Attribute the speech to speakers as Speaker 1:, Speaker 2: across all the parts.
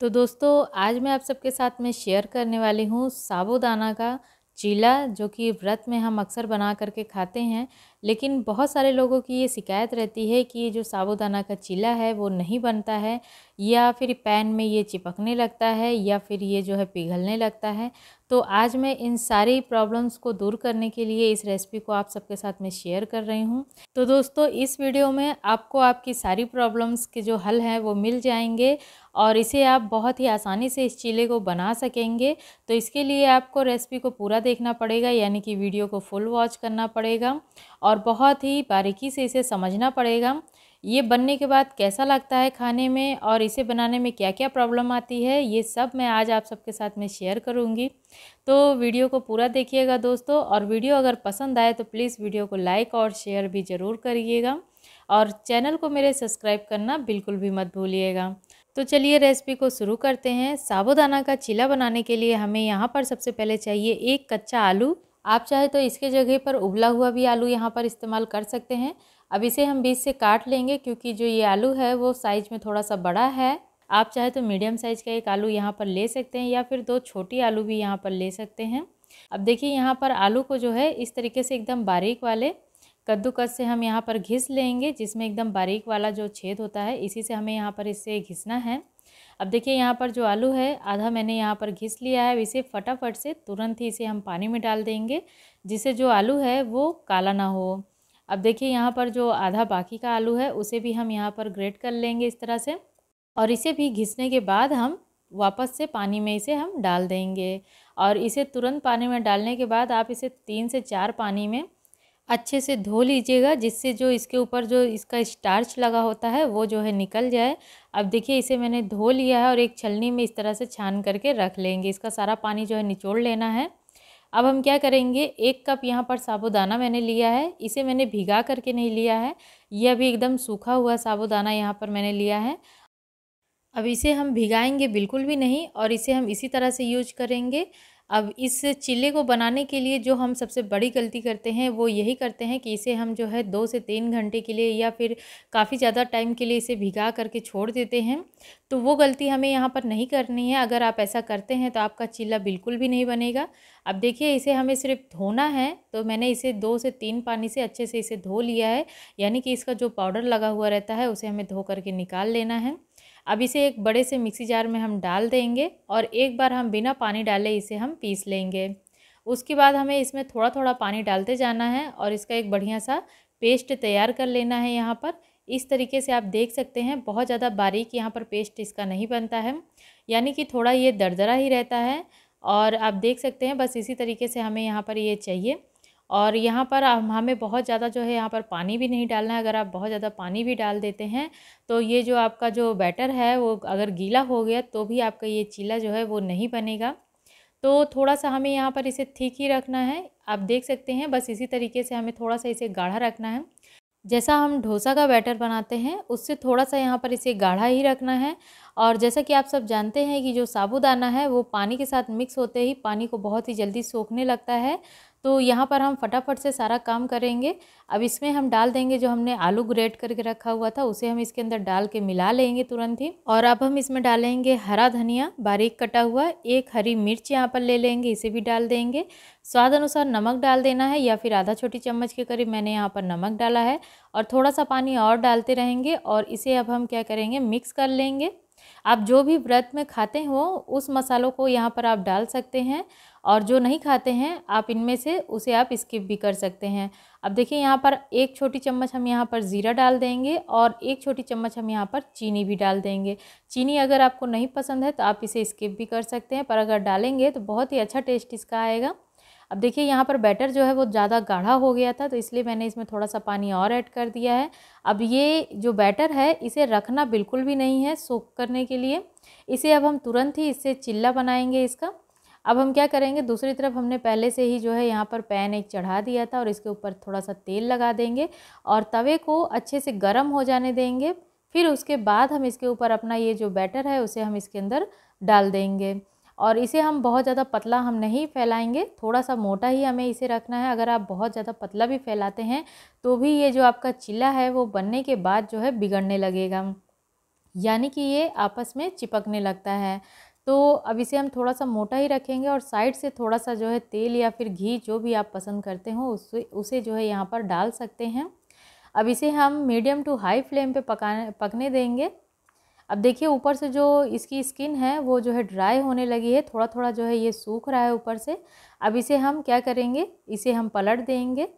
Speaker 1: तो दोस्तों आज मैं आप सबके साथ में शेयर करने वाली हूँ साबुदाना का चीला जो कि व्रत में हम अक्सर बना करके खाते हैं लेकिन बहुत सारे लोगों की ये शिकायत रहती है कि जो साबुदाना का चीला है वो नहीं बनता है या फिर पैन में ये चिपकने लगता है या फिर ये जो है पिघलने लगता है तो आज मैं इन सारी प्रॉब्लम्स को दूर करने के लिए इस रेसिपी को आप सबके साथ में शेयर कर रही हूँ तो दोस्तों इस वीडियो में आपको आपकी सारी प्रॉब्लम्स के जो हल हैं वो मिल जाएंगे और इसे आप बहुत ही आसानी से इस चीले को बना सकेंगे तो इसके लिए आपको रेसिपी को पूरा देखना पड़ेगा यानी कि वीडियो को फुल वॉच करना पड़ेगा और बहुत ही बारीकी से इसे समझना पड़ेगा ये बनने के बाद कैसा लगता है खाने में और इसे बनाने में क्या क्या प्रॉब्लम आती है ये सब मैं आज आप सबके साथ में शेयर करूँगी तो वीडियो को पूरा देखिएगा दोस्तों और वीडियो अगर पसंद आए तो प्लीज़ वीडियो को लाइक और शेयर भी ज़रूर करिएगा और चैनल को मेरे सब्सक्राइब करना बिल्कुल भी मत भूलिएगा तो चलिए रेसिपी को शुरू करते हैं साबुदाना का चीला बनाने के लिए हमें यहाँ पर सबसे पहले चाहिए एक कच्चा आलू आप चाहे तो इसके जगह पर उबला हुआ भी आलू यहाँ पर इस्तेमाल कर सकते हैं अब इसे हम बीच से काट लेंगे क्योंकि जो ये आलू है वो साइज़ में थोड़ा सा बड़ा है आप चाहे तो मीडियम साइज़ का एक आलू यहाँ पर ले सकते हैं या फिर दो छोटी आलू भी यहाँ पर ले सकते हैं अब देखिए यहाँ पर आलू को जो है इस तरीके से एकदम बारीक वाले कद्दूकस से हम यहाँ पर घिस लेंगे जिसमें एकदम बारीक वाला जो छेद होता है इसी से हमें यहाँ पर इसे घिसना है अब देखिए यहाँ पर जो आलू है आधा मैंने यहाँ पर घिस लिया है इसे फटाफट से तुरंत ही इसे हम पानी में डाल देंगे जिससे जो आलू है वो काला ना हो अब देखिए यहाँ पर जो आधा बाकी का आलू है उसे भी हम यहाँ पर ग्रेट कर लेंगे इस तरह से और इसे भी घिसने के बाद हम वापस से पानी में इसे हम डाल देंगे और इसे तुरंत पानी में डालने के बाद आप इसे तीन से चार पानी में अच्छे से धो लीजिएगा जिससे जो इसके ऊपर जो इसका स्टार्च लगा होता है वो जो है निकल जाए अब देखिए इसे मैंने धो लिया है और एक छलनी में इस तरह से छान करके रख लेंगे इसका सारा पानी जो है निचोड़ लेना है अब हम क्या करेंगे एक कप यहाँ पर साबुदाना मैंने लिया है इसे मैंने भिगा करके नहीं लिया है यह भी एकदम सूखा हुआ साबुदाना यहाँ पर मैंने लिया है अब इसे हम भिगाएंगे बिल्कुल भी नहीं और इसे हम इसी तरह से यूज करेंगे अब इस चिल्ले को बनाने के लिए जो हम सबसे बड़ी गलती करते हैं वो यही करते हैं कि इसे हम जो है दो से तीन घंटे के लिए या फिर काफ़ी ज़्यादा टाइम के लिए इसे भिगा करके छोड़ देते हैं तो वो गलती हमें यहाँ पर नहीं करनी है अगर आप ऐसा करते हैं तो आपका चिल्ला बिल्कुल भी नहीं बनेगा अब देखिए इसे हमें सिर्फ धोना है तो मैंने इसे दो से तीन पानी से अच्छे से इसे धो लिया है यानी कि इसका जो पाउडर लगा हुआ रहता है उसे हमें धो करके निकाल लेना है अब इसे एक बड़े से मिक्सी जार में हम डाल देंगे और एक बार हम बिना पानी डाले इसे हम पीस लेंगे उसके बाद हमें इसमें थोड़ा थोड़ा पानी डालते जाना है और इसका एक बढ़िया सा पेस्ट तैयार कर लेना है यहाँ पर इस तरीके से आप देख सकते हैं बहुत ज़्यादा बारीक यहाँ पर पेस्ट इसका नहीं बनता है यानी कि थोड़ा ये दरदरा ही रहता है और आप देख सकते हैं बस इसी तरीके से हमें यहाँ पर ये चाहिए और यहाँ पर हमें बहुत ज़्यादा जो है यहाँ पर पानी भी नहीं डालना है अगर आप बहुत ज़्यादा पानी भी डाल देते हैं तो ये जो आपका जो बैटर है वो अगर गीला हो गया तो भी आपका ये चीला जो है वो नहीं बनेगा तो थोड़ा सा हमें यहाँ पर इसे ठीक ही रखना है आप देख सकते हैं बस इसी तरीके से हमें थोड़ा सा इसे गाढ़ा रखना है जैसा हम डोसा का बैटर बनाते हैं उससे थोड़ा सा यहाँ पर इसे गाढ़ा ही रखना है और जैसा कि आप सब जानते हैं कि जो साबुदाना है वो पानी के साथ मिक्स होते ही पानी को बहुत ही जल्दी सोखने लगता है तो यहाँ पर हम फटाफट से सारा काम करेंगे अब इसमें हम डाल देंगे जो हमने आलू ग्रेट करके रखा हुआ था उसे हम इसके अंदर डाल के मिला लेंगे तुरंत ही और अब हम इसमें डालेंगे हरा धनिया बारीक कटा हुआ एक हरी मिर्च यहाँ पर ले लेंगे इसे भी डाल देंगे स्वाद अनुसार नमक डाल देना है या फिर आधा छोटी चम्मच के करीब मैंने यहाँ पर नमक डाला है और थोड़ा सा पानी और डालते रहेंगे और इसे अब हम क्या करेंगे मिक्स कर लेंगे आप जो भी व्रत में खाते हो उस मसालों को यहाँ पर आप डाल सकते हैं और जो नहीं खाते हैं आप इनमें से उसे आप स्किप भी कर सकते हैं अब देखिए यहाँ पर एक छोटी चम्मच हम यहाँ पर ज़ीरा डाल देंगे और एक छोटी चम्मच हम यहाँ पर चीनी भी डाल देंगे चीनी अगर आपको नहीं पसंद है तो आप इसे स्किप भी कर सकते हैं पर अगर डालेंगे तो बहुत ही अच्छा टेस्ट इसका आएगा अब देखिए यहाँ पर बैटर जो है वो ज़्यादा गाढ़ा हो गया था तो इसलिए मैंने इसमें थोड़ा सा पानी और ऐड कर दिया है अब ये जो बैटर है इसे रखना बिल्कुल भी नहीं है सोख करने के लिए इसे अब हम तुरंत ही इससे चिल्ला बनाएंगे इसका अब हम क्या करेंगे दूसरी तरफ हमने पहले से ही जो है यहाँ पर पैन एक चढ़ा दिया था और इसके ऊपर थोड़ा सा तेल लगा देंगे और तवे को अच्छे से गर्म हो जाने देंगे फिर उसके बाद हम इसके ऊपर अपना ये जो बैटर है उसे हम इसके अंदर डाल देंगे और इसे हम बहुत ज़्यादा पतला हम नहीं फैलाएंगे थोड़ा सा मोटा ही हमें इसे रखना है अगर आप बहुत ज़्यादा पतला भी फैलाते हैं तो भी ये जो आपका चिल्ला है वो बनने के बाद जो है बिगड़ने लगेगा यानी कि ये आपस में चिपकने लगता है तो अब इसे हम थोड़ा सा मोटा ही रखेंगे और साइड से थोड़ा सा जो है तेल या फिर घी जो भी आप पसंद करते हो उसे उसे जो है यहाँ पर डाल सकते हैं अब इसे हम मीडियम टू हाई फ्लेम पे पकाने पकने देंगे अब देखिए ऊपर से जो इसकी स्किन है वो जो है ड्राई होने लगी है थोड़ा थोड़ा जो है ये सूख रहा है ऊपर से अब इसे हम क्या करेंगे इसे हम पलट देंगे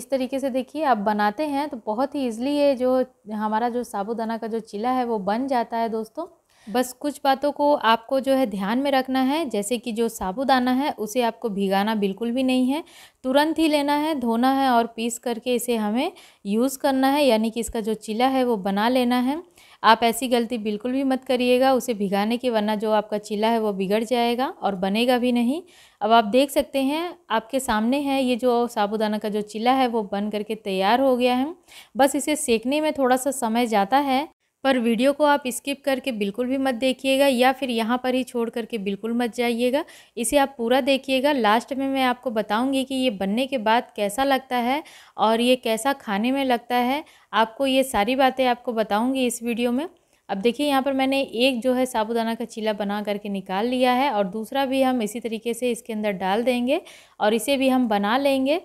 Speaker 1: इस तरीके से देखिए आप बनाते हैं तो बहुत ही ईजिली ये जो हमारा जो साबूदाना का जो चिल्ला है वो बन जाता है दोस्तों बस कुछ बातों को आपको जो है ध्यान में रखना है जैसे कि जो साबुदाना है उसे आपको भिगाना बिल्कुल भी नहीं है तुरंत ही लेना है धोना है और पीस करके इसे हमें यूज़ करना है यानी कि इसका जो चिला है वो बना लेना है आप ऐसी गलती बिल्कुल भी मत करिएगा उसे भिगाने के वरना जो आपका चिला है वो बिगड़ जाएगा और बनेगा भी नहीं अब आप देख सकते हैं आपके सामने है ये जो साबुदाना का जो चिला है वो बन करके तैयार हो गया है बस इसे सेकने में थोड़ा सा समय जाता है पर वीडियो को आप स्किप करके बिल्कुल भी मत देखिएगा या फिर यहाँ पर ही छोड़ करके बिल्कुल मत जाइएगा इसे आप पूरा देखिएगा लास्ट में मैं आपको बताऊँगी कि ये बनने के बाद कैसा लगता है और ये कैसा खाने में लगता है आपको ये सारी बातें आपको बताऊँगी इस वीडियो में अब देखिए यहाँ पर मैंने एक जो है साबुदाना का चीला बना करके निकाल लिया है और दूसरा भी हम इसी तरीके से इसके अंदर डाल देंगे और इसे भी हम बना लेंगे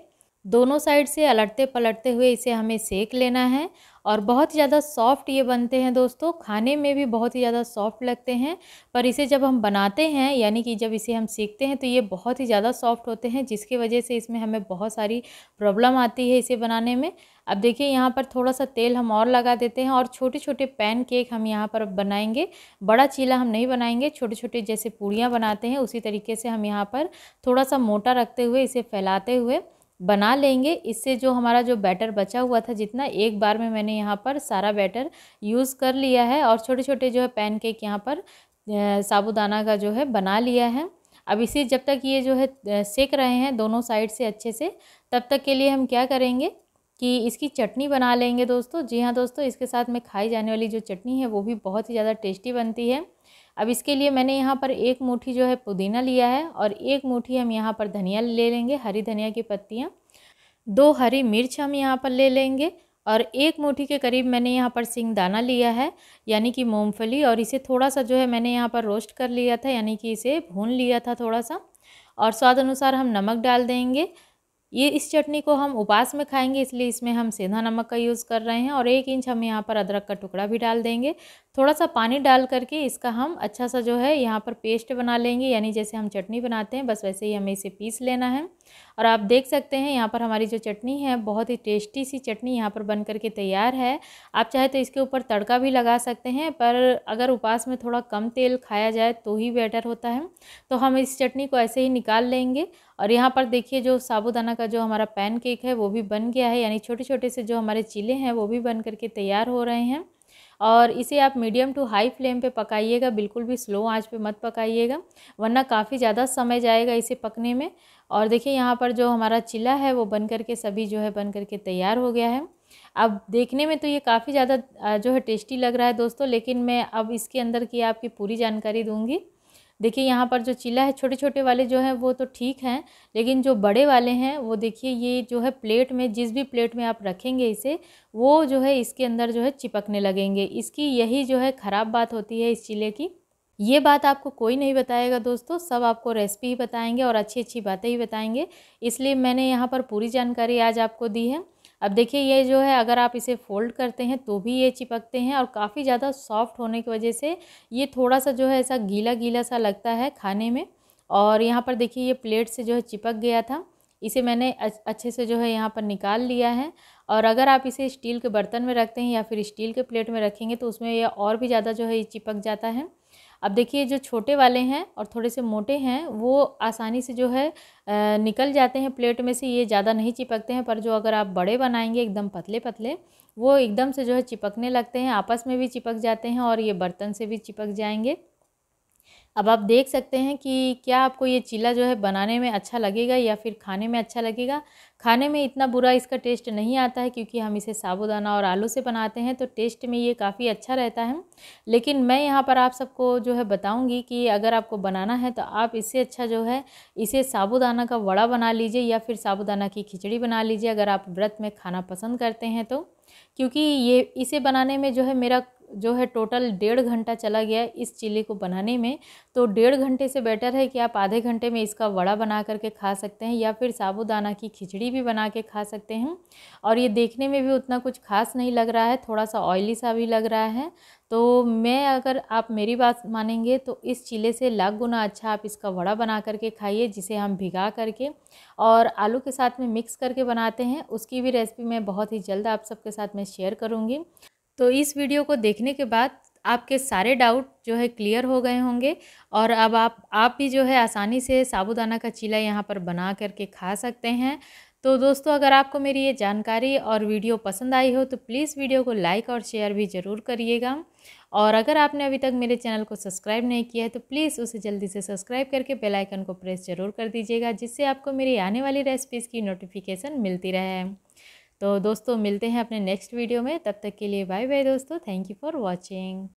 Speaker 1: दोनों साइड से अलटते पलटते हुए इसे हमें सेक लेना है और बहुत ही ज़्यादा सॉफ्ट ये बनते हैं दोस्तों खाने में भी बहुत ही ज़्यादा सॉफ्ट लगते हैं पर इसे जब हम बनाते हैं यानी कि जब इसे हम सीखते हैं तो ये बहुत ही ज़्यादा सॉफ्ट होते हैं जिसकी वजह से इसमें हमें बहुत सारी प्रॉब्लम आती है इसे बनाने में अब देखिए यहाँ पर थोड़ा सा तेल हम और लगा देते हैं और छोटे छोटे पैन केक हम यहाँ पर बनाएंगे बड़ा चीला हम नहीं बनाएंगे छोटे छोटे जैसे पूड़ियाँ बनाते हैं उसी तरीके से हम यहाँ पर थोड़ा सा मोटा रखते हुए इसे फैलाते हुए बना लेंगे इससे जो हमारा जो बैटर बचा हुआ था जितना एक बार में मैंने यहाँ पर सारा बैटर यूज़ कर लिया है और छोटे छोटे जो है पैनकेक यहाँ पर साबुदाना का जो है बना लिया है अब इसे जब तक ये जो है सेक रहे हैं दोनों साइड से अच्छे से तब तक के लिए हम क्या करेंगे कि इसकी चटनी बना लेंगे दोस्तों जी हाँ दोस्तों इसके साथ में खाई जाने वाली जो चटनी है वो भी बहुत ही ज़्यादा टेस्टी बनती है अब इसके लिए मैंने यहाँ पर एक मुट्ठी जो है पुदीना लिया है और एक मुट्ठी हम यहाँ पर धनिया ले लेंगे हरी धनिया की पत्तियाँ दो हरी मिर्च हम यहाँ पर ले लेंगे और एक मुट्ठी के करीब मैंने यहाँ पर सिंग दाना लिया है यानी कि मूंगफली और इसे थोड़ा सा जो है मैंने यहाँ पर रोस्ट कर लिया था यानी कि इसे भून लिया था थोड़ा सा और स्वाद अनुसार हम नमक डाल देंगे ये इस चटनी को हम उपास में खाएंगे इसलिए इसमें हम सेंधा नमक का यूज़ कर रहे हैं और एक इंच हम यहाँ पर अदरक का टुकड़ा भी डाल देंगे थोड़ा सा पानी डाल करके इसका हम अच्छा सा जो है यहाँ पर पेस्ट बना लेंगे यानी जैसे हम चटनी बनाते हैं बस वैसे ही हमें इसे पीस लेना है और आप देख सकते हैं यहाँ पर हमारी जो चटनी है बहुत ही टेस्टी सी चटनी यहाँ पर बन करके तैयार है आप चाहे तो इसके ऊपर तड़का भी लगा सकते हैं पर अगर उपास में थोड़ा कम तेल खाया जाए तो ही बेटर होता है तो हम इस चटनी को ऐसे ही निकाल लेंगे और यहाँ पर देखिए जो साबुदाना का जो हमारा पैन केक है वो भी बन गया है यानी छोटे छोटे से जो हमारे चीले हैं वो भी बन करके तैयार हो रहे हैं और इसे आप मीडियम टू हाई फ्लेम पे पकाइएगा बिल्कुल भी स्लो आंच पे मत पकाइएगा वरना काफ़ी ज़्यादा समय जाएगा इसे पकने में और देखिए यहाँ पर जो हमारा चिल्ला है वो बन करके सभी जो है बन करके तैयार हो गया है अब देखने में तो ये काफ़ी ज़्यादा जो है टेस्टी लग रहा है दोस्तों लेकिन मैं अब इसके अंदर की आपकी पूरी जानकारी दूँगी देखिए यहाँ पर जो चिल्ला है छोटे छोटे वाले जो हैं वो तो ठीक हैं लेकिन जो बड़े वाले हैं वो देखिए ये जो है प्लेट में जिस भी प्लेट में आप रखेंगे इसे वो जो है इसके अंदर जो है चिपकने लगेंगे इसकी यही जो है ख़राब बात होती है इस चिल्ले की ये बात आपको कोई नहीं बताएगा दोस्तों सब आपको रेसिपी ही बताएंगे और अच्छी अच्छी बातें ही बताएंगे इसलिए मैंने यहाँ पर पूरी जानकारी आज आपको दी है अब देखिए ये जो है अगर आप इसे फोल्ड करते हैं तो भी ये चिपकते हैं और काफ़ी ज़्यादा सॉफ्ट होने की वजह से ये थोड़ा सा जो है ऐसा गीला गीला सा लगता है खाने में और यहाँ पर देखिए ये प्लेट से जो है चिपक गया था इसे मैंने अच्छे से जो है यहाँ पर निकाल लिया है और अगर आप इसे स्टील के बर्तन में रखते हैं या फिर स्टील के प्लेट में रखेंगे तो उसमें यह और भी ज़्यादा जो है ये चिपक जाता है अब देखिए जो छोटे वाले हैं और थोड़े से मोटे हैं वो आसानी से जो है निकल जाते हैं प्लेट में से ये ज़्यादा नहीं चिपकते हैं पर जो अगर आप बड़े बनाएंगे एकदम पतले पतले वो एकदम से जो है चिपकने लगते हैं आपस में भी चिपक जाते हैं और ये बर्तन से भी चिपक जाएंगे अब आप देख सकते हैं कि क्या आपको ये चीला जो है बनाने में अच्छा लगेगा या फिर खाने में अच्छा लगेगा खाने में इतना बुरा इसका टेस्ट नहीं आता है क्योंकि हम इसे साबुदाना और आलू से बनाते हैं तो टेस्ट में ये काफ़ी अच्छा रहता है लेकिन मैं यहाँ पर आप सबको जो है बताऊँगी कि अगर आपको बनाना है तो आप इससे अच्छा जो है इसे साबुदाना का वड़ा बना लीजिए या फिर साबुदाना की खिचड़ी बना लीजिए अगर आप व्रत में खाना पसंद करते हैं तो क्योंकि ये इसे बनाने में जो है मेरा जो है टोटल डेढ़ घंटा चला गया इस चिल्ली को बनाने में तो डेढ़ घंटे से बेटर है कि आप आधे घंटे में इसका वड़ा बना करके खा सकते हैं या फिर साबुदाना की खिचड़ी भी बना के खा सकते हैं और ये देखने में भी उतना कुछ खास नहीं लग रहा है थोड़ा सा ऑयली सा भी लग रहा है तो मैं अगर आप मेरी बात मानेंगे तो इस चिल्ले से लाख गुना अच्छा आप इसका वड़ा बना करके खाइए जिसे हम भिगा करके और आलू के साथ में मिक्स करके बनाते हैं उसकी भी रेसिपी मैं बहुत ही जल्द आप सबके साथ में शेयर करूँगी तो इस वीडियो को देखने के बाद आपके सारे डाउट जो है क्लियर हो गए होंगे और अब आप आप भी जो है आसानी से साबुदाना का चीला यहाँ पर बना करके खा सकते हैं तो दोस्तों अगर आपको मेरी ये जानकारी और वीडियो पसंद आई हो तो प्लीज़ वीडियो को लाइक और शेयर भी ज़रूर करिएगा और अगर आपने अभी तक मेरे चैनल को सब्सक्राइब नहीं किया है तो प्लीज़ उसे जल्दी से सब्सक्राइब करके बेल आइकन को प्रेस ज़रूर कर दीजिएगा जिससे आपको मेरी आने वाली रेसिपीज़ की नोटिफिकेशन मिलती रहे तो दोस्तों मिलते हैं अपने नेक्स्ट वीडियो में तब तक के लिए बाय बाय दोस्तों थैंक यू फॉर वॉचिंग